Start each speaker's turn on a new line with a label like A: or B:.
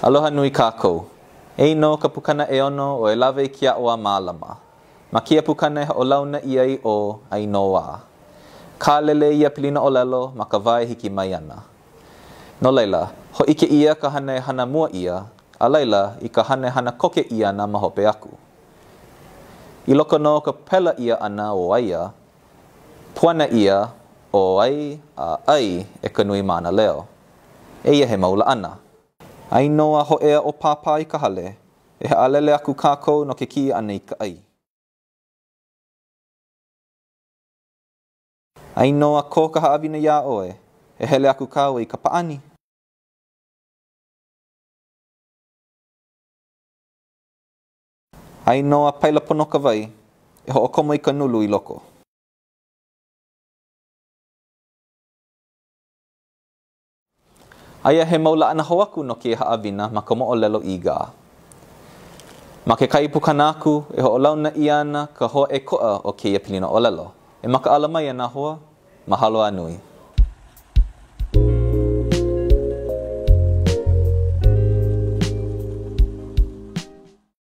A: Aloha nui kākou. Ei no ka pukana e ono o e lawe ki a oa mālama. Ma ki a pukana e ha o launa i ai o ai i no wā. Kā lele i a pilina o lelo ma ka vai hiki mai ana. No leila, ho ike ia ka hane hana mua ia, a leila i ka hane hana koke ia na ma hope aku. I loko no ka pela ia ana o aia, puana ia o ai a ai e ka nui mana leo. Eia he Eia he maula
B: ana. Ai no a ho ea o pāpā i ka hale, e ha alele aku kākou no ke ki anei ka ai.
C: Ai no a ko ka haawina ia oe, e hele aku kāu i ka paani. Ai no a paila pono ka vai, e ho o komo i ka nulu i loko. Aya he
B: maula ana hoaku no kia haawina ma ka moo lelo i gā. Ma ke kai
A: pukanaku e hoolau na i ana ka hoa e koa o kia pilina o lelo. E maka alamai ana hoa, mahalo anui.